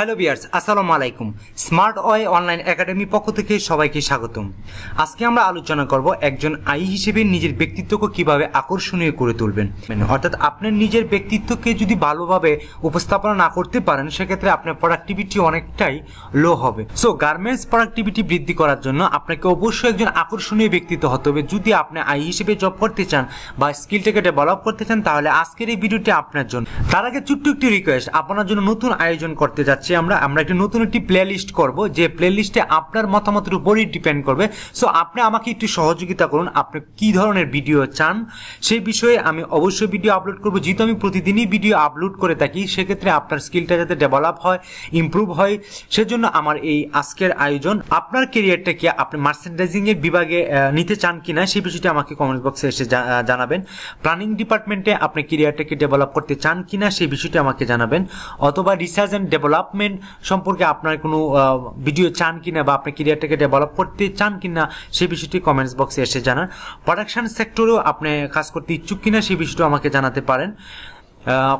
hello বিয়ার্স আসসালামু আলাইকুম smart way online academy পক্ষ থেকে সবাইকে স্বাগতম আজকে আমরা আলোচনা করব একজন আই হিসেবে নিজের ব্যক্তিত্বকে কিভাবে আকর্ষণীয় করে তুলবেন অর্থাৎ আপনার নিজের ব্যক্তিত্বকে যদি ভালোভাবে উপস্থাপনা না করতে পারেন সেক্ষেত্রে আপনার প্রোডাক্টিভিটি অনেকটাই লো হবে সো গার্মেন্টস প্রোডাক্টিভিটি বৃদ্ধি করার জন্য আপনাকে অবশ্যই একজন আকর্ষণীয় ব্যক্তিত্ব হতে হবে যদি আপনি আই হিসেবে জব করতে চান বা স্কিলটাকে ডেভেলপ করতে চান তাহলে আজকের এই ভিডিওটি আপনার জন্য তার আগে ছোট্ট একটি রিকোয়েস্ট আপনার জন্য নতুন আয়োজন করতে যাচ্ছে হচ্ছে আমরা আমরা একটা নতুন একটি প্লে লিস্ট করবো যে প্লে লিস্টে আপনার মতামতের উপরই ডিপেন্ড করবে সো আপনি আমাকে একটু সহযোগিতা করুন আপনি কি ধরনের ভিডিও চান সেই বিষয়ে আমি অবশ্যই ভিডিও আপলোড করবো যেহেতু আমি প্রতিদিনই ভিডিও আপলোড করে থাকি সেক্ষেত্রে আপনার স্কিলটা যাতে ডেভেলপ হয় ইম্প্রুভ হয় সেজন্য আমার এই আজকের আয়োজন আপনার কেরিয়ারটা কি আপনি মার্চেন্ডাইজিংয়ের বিভাগে নিতে চান কিনা সেই বিষয়টি আমাকে কমেন্ট বক্সে এসে জানাবেন প্ল্যানিং ডিপার্টমেন্টে আপনি কেরিয়ারটাকে ডেভেলপ করতে চান কিনা সেই বিষয়টি আমাকে জানাবেন অথবা রিসার্চ অ্যান্ড ডেভেলপ ডেভেলপমেন্ট সম্পর্কে আপনার কোনো ভিডিও চান কিনা বা আপনি কেরিয়ারটাকে ডেভেলপ করতে চান কিনা সেই বিষয়টি কমেন্টস বক্সে এসে জানান প্রোডাকশান সেক্টরেও আপনি কাজ করতে ইচ্ছুক কিনা সেই বিষয়টি আমাকে জানাতে পারেন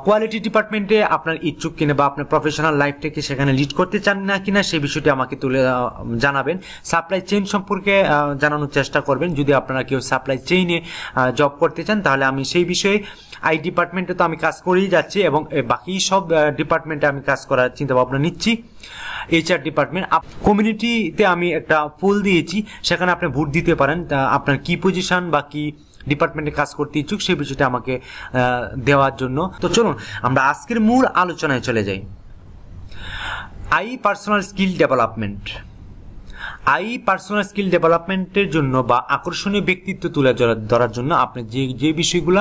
কোয়ালিটি ডিপার্টমেন্টে আপনার ইচ্ছুক কিনা বা আপনার প্রফেশনাল লাইফটাকে সেখানে লিড করতে চান না কিনা সেই বিষয়টি আমাকে তুলে জানাবেন সাপ্লাই চেইন সম্পর্কে জানানোর চেষ্টা করবেন যদি আপনারা কেউ সাপ্লাই চেইনে জব করতে চান তাহলে আমি সেই বিষয়ে আই ডিপার্টমেন্টে তো আমি কাজ করেই যাচ্ছি এবং বাকি সব ডিপার্টমেন্টে আমি কাজ করার চিন্তাভাবনা নিচ্ছি এইচআর ডিপার্টমেন্ট কমিউনিটিতে আমি একটা ফুল দিয়েছি সেখানে আপনি ভোট দিতে পারেন আপনার কি পজিশন বা কি ডিপার্টমেন্টে কাজ করতে ইচ্ছুক সেই বিষয়টা আমাকে দেওয়ার জন্য তো চলুন আমরা আজকের মূল আলোচনায় চলে যাই I personal skill development high personal skill ডেভেলপমেন্টের জন্য বা আকর্ষণীয় ব্যক্তিত্ব তুলে ধরার জন্য আপনি যে যে বিষয়গুলো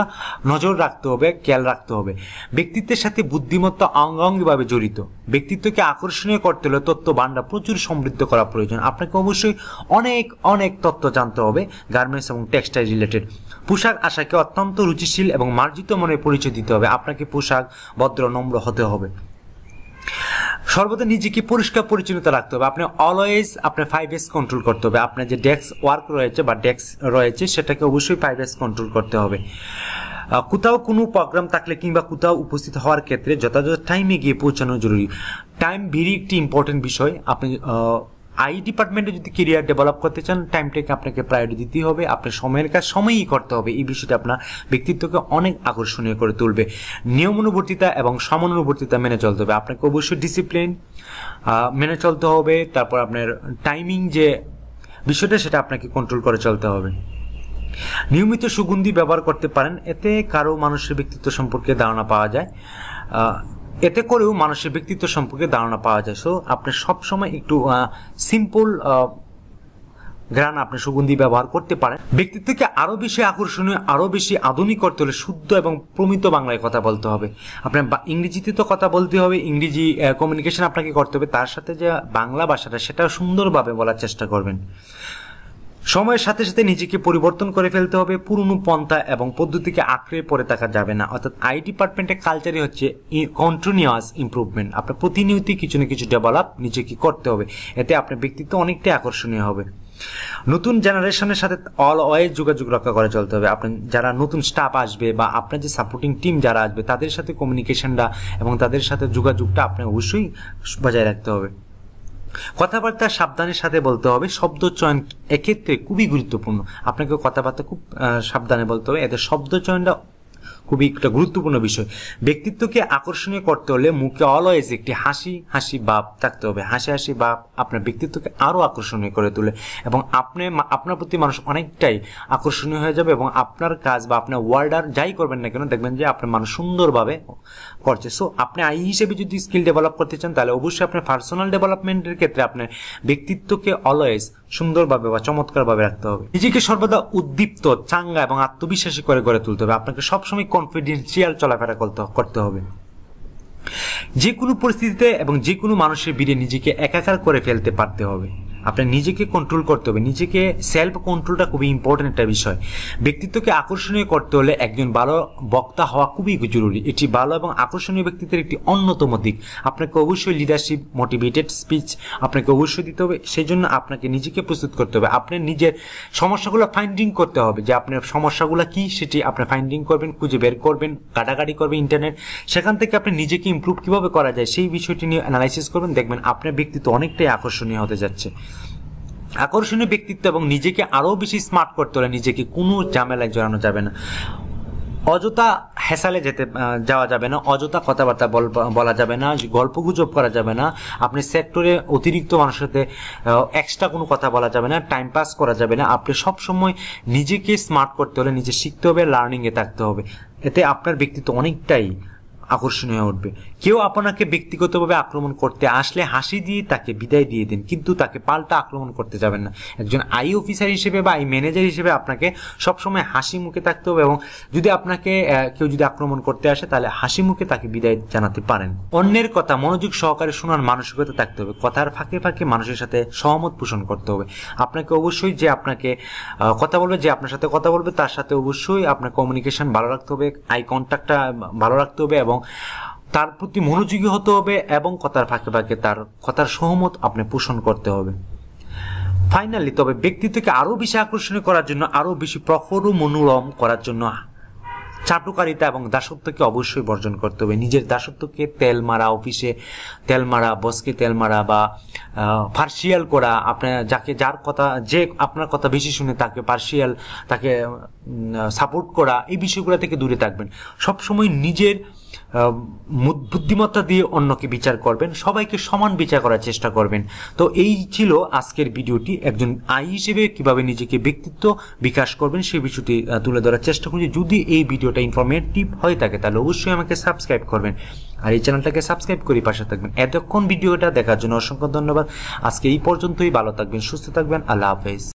নজর রাখতে হবে খেয়াল রাখতে হবে ব্যক্তিত্বের সাথে বুদ্ধিমত্তা অঙ্গাঙ্গিভাবে জড়িত ব্যক্তিত্বকে আকর্ষণীয় করতে হলে তথ্য ভাণ্ডার প্রচুর সমৃদ্ধ করা প্রয়োজন আপনাকে অবশ্যই অনেক অনেক তত্ত্ব জানতে হবে গার্মেন্টস এবং টেক্সটাইল রিলেটেড পোশাক আশাকে অত্যন্ত রুচিশীল এবং মার্জিত মনে পরিচয় দিতে হবে আপনাকে পোশাক ভদ্র নম্র হতে হবে সর্বদা নিজেকে পরিষ্কার পরিচ্ছন্নতা রাখতে হবে আপনি অলওয়েজ আপনার ফাইভ এস কন্ট্রোল করতে হবে আপনার যে ডেস্ক ওয়ার্ক রয়েছে বা ডেস্ক রয়েছে সেটাকে অবশ্যই ফাইভ এস কন্ট্রোল করতে হবে কোথাও কোনো প্রোগ্রাম থাকলে কিংবা কোথাও উপস্থিত হওয়ার ক্ষেত্রে যথাযথ টাইমে গিয়ে পৌঁছানো জরুরি টাইম ভেরি একটি ইম্পর্টেন্ট বিষয় আপনি আই ডিপার্টমেন্টে যদি কেরিয়ার ডেভেলপ করতে চান টাইমটাকে আপনাকে প্রায়োরিটি দিতে হবে আপনার সময়ের কাজ সময়ই করতে হবে এই বিষয়টা আপনার ব্যক্তিত্বকে অনেক আকর্ষণীয় করে তুলবে নিয়ম অনুবর্তিতা এবং সমানুবর্তিতা মেনে চলতে হবে আপনাকে অবশ্যই ডিসিপ্লিন মেনে চলতে হবে তারপর আপনার টাইমিং যে বিষয়টা সেটা আপনাকে কন্ট্রোল করে চলতে হবে নিয়মিত সুগন্ধি ব্যবহার করতে পারেন এতে কারো মানুষের ব্যক্তিত্ব সম্পর্কে ধারণা পাওয়া যায় এতে করেও মানুষের ব্যক্তিত্ব সম্পর্কে ধারণা পাওয়া যায় সো আপনি সবসময় একটু সিম্পল ঘ্রাণ আপনি সুগন্ধি ব্যবহার করতে পারেন ব্যক্তিত্বকে আরও বেশি আকর্ষণীয় আরও বেশি আধুনিক করতে হলে শুদ্ধ এবং প্রমিত বাংলায় কথা বলতে হবে আপনার ইংরেজিতে তো কথা বলতে হবে ইংরেজি কমিউনিকেশন আপনাকে করতে হবে তার সাথে যে বাংলা ভাষাটা সেটা সুন্দরভাবে বলার চেষ্টা করবেন সময়ের সাথে সাথে নিজেকে পরিবর্তন করে ফেলতে হবে পুরনো পন্থা এবং পদ্ধতিকে আঁকড়ে পড়ে থাকা যাবে না অর্থাৎ আই ডিপার্টমেন্টের কালচারই হচ্ছে কন্টিনিউয়াস ইম্প্রুভমেন্ট আপনার প্রতিনিয়তি কিছু না কিছু ডেভেলপ নিজেকে করতে হবে এতে আপনার ব্যক্তিত্ব অনেকটাই আকর্ষণীয় হবে নতুন জেনারেশনের সাথে অল অয়ে যোগাযোগ রক্ষা করে চলতে হবে আপনার যারা নতুন স্টাফ আসবে বা আপনার যে সাপোর্টিং টিম যারা আসবে তাদের সাথে কমিউনিকেশনটা এবং তাদের সাথে যোগাযোগটা আপনার অবশ্যই বজায় রাখতে হবে কথাবার্তা সাবধানের সাথে বলতে হবে শব্দ চয়ন এক্ষেত্রে খুবই গুরুত্বপূর্ণ আপনাকে কথাবার্তা খুব সাবধানে বলতে হবে এতে শব্দ চয়নটা খুবই একটা গুরুত্বপূর্ণ বিষয় ব্যক্তিত্বকে আকর্ষণীয় করতে হলে মুখে অলওয়েজ একটি হাসি হাসি ভাব থাকতে হবে হাসি হাসি বাপ আপনার ব্যক্তিত্বকে আরও আকর্ষণীয় করে তোলে এবং আপনি আপনার প্রতি মানুষ অনেকটাই আকর্ষণীয় হয়ে যাবে এবং আপনার কাজ বা আপনার ওয়ার্ডার যাই করবেন না কেন দেখবেন যে আপনার মানুষ সুন্দরভাবে করছে সো আপনি এই হিসেবে যদি স্কিল ডেভেলপ করতে চান তাহলে অবশ্যই আপনার পার্সোনাল ডেভেলপমেন্টের ক্ষেত্রে আপনার ব্যক্তিত্বকে অলওয়েজ সুন্দরভাবে বা চমৎকারভাবে রাখতে হবে নিজেকে সর্বদা উদ্দীপ্ত চাঙ্গা এবং আত্মবিশ্বাসী করে গড়ে তুলতে হবে আপনাকে সবসময় কনফিডেন্সিয়াল চলাফেরা করতে করতে হবে যে কোনো পরিস্থিতিতে এবং যে কোনো মানুষের ভিড়ে নিজেকে একাকার করে ফেলতে পারতে হবে আপনার নিজেকে কন্ট্রোল করতে হবে নিজেকে সেলফ কন্ট্রোলটা খুবই ইম্পর্টেন্ট একটা বিষয় ব্যক্তিত্বকে আকর্ষণীয় করতে হলে একজন ভালো বক্তা হওয়া খুবই জরুরি এটি ভালো এবং আকর্ষণীয় ব্যক্তিত্বের একটি অন্যতম দিক আপনাকে অবশ্যই লিডারশিপ মোটিভেটেড স্পিচ আপনাকে অবশ্যই দিতে হবে সেই জন্য আপনাকে নিজেকে প্রস্তুত করতে হবে আপনার নিজের সমস্যাগুলো ফাইন্ডিং করতে হবে যে আপনার সমস্যাগুলো কি সেটি আপনি ফাইন্ডিং করবেন খুঁজে বের করবেন কাটাকাটি করবেন ইন্টারনেট সেখান থেকে আপনি নিজেকে ইম্প্রুভ কীভাবে করা যায় সেই বিষয়টি নিয়ে অ্যানালাইসিস করবেন দেখবেন আপনার ব্যক্তিত্ব অনেকটাই আকর্ষণীয় হতে যাচ্ছে আকর্ষণীয় ব্যক্তিত্ব এবং নিজেকে আরও বেশি স্মার্ট করতে হলে নিজেকে কোনো ঝামেলায় জড়ানো যাবে না অযথা হেসালে যেতে যাওয়া যাবে না অযথা কথাবার্তা বলা যাবে না গল্প গুজব করা যাবে না আপনি সেক্টরে অতিরিক্ত মানুষের সাথে এক্সট্রা কোনো কথা বলা যাবে না টাইম পাস করা যাবে না আপনি সবসময় নিজেকে স্মার্ট করতে হলে নিজে শিখতে হবে লার্নিংয়ে থাকতে হবে এতে আপনার ব্যক্তিত্ব অনেকটাই আকর্ষণীয় উঠবে কেউ আপনাকে ব্যক্তিগতভাবে আক্রমণ করতে আসলে হাসি দিয়ে তাকে বিদায় দিয়ে দিন কিন্তু তাকে পাল্টা আক্রমণ করতে যাবেন না একজন আই অফিসার হিসেবে বা আই ম্যানেজার হিসেবে আপনাকে সবসময় হাসি মুখে থাকতে হবে এবং যদি আপনাকে কেউ যদি আক্রমণ করতে আসে তাহলে হাসি মুখে তাকে বিদায় জানাতে পারেন অন্যের কথা মনোযোগ সহকারে শোনার মানসিকতা থাকতে হবে কথার ফাঁকে ফাঁকে মানুষের সাথে সহমত পোষণ করতে হবে আপনাকে অবশ্যই যে আপনাকে কথা বলবে যে আপনার সাথে কথা বলবে তার সাথে অবশ্যই আপনার কমিউনিকেশন ভালো রাখতে হবে আই কন্ট্যাক্টটা ভালো রাখতে হবে এবং তার প্রতি মনোযোগী হতে হবে এবং কথার ফাঁকে ফাঁকে তার কথার সহমত আপনি পোষণ করতে হবে ফাইনালি তবে ব্যক্তিত্বকে আরও বেশি আকর্ষণীয় করার জন্য আরও বেশি প্রখর ও মনোরম করার জন্য চাটুকারিতা এবং দাসত্বকে অবশ্যই বর্জন করতে হবে নিজের দাসত্বকে তেল মারা অফিসে তেল মারা বসকে তেল মারা বা পার্সিয়াল করা আপনার যাকে যার কথা যে আপনার কথা বেশি শুনে তাকে পার্সিয়াল তাকে সাপোর্ট করা এই বিষয়গুলো থেকে দূরে থাকবেন সবসময় নিজের বুদ্ধিমত্তা দিয়ে অন্যকে বিচার করবেন সবাইকে সমান বিচার করার চেষ্টা করবেন তো এই ছিল আজকের ভিডিওটি একজন আই হিসেবে কিভাবে নিজেকে ব্যক্তিত্ব বিকাশ করবেন সেই বিষয়টি তুলে ধরার চেষ্টা করছি যদি এই ভিডিওটা ইনফরমেটিভ হয়ে থাকে তাহলে অবশ্যই আমাকে সাবস্ক্রাইব করবেন আর এই চ্যানেলটাকে সাবস্ক্রাইব করে পাশে থাকবেন এতক্ষণ ভিডিওটা দেখার জন্য অসংখ্য ধন্যবাদ আজকে এই পর্যন্তই ভালো থাকবেন সুস্থ থাকবেন আল্লাহ হাফেজ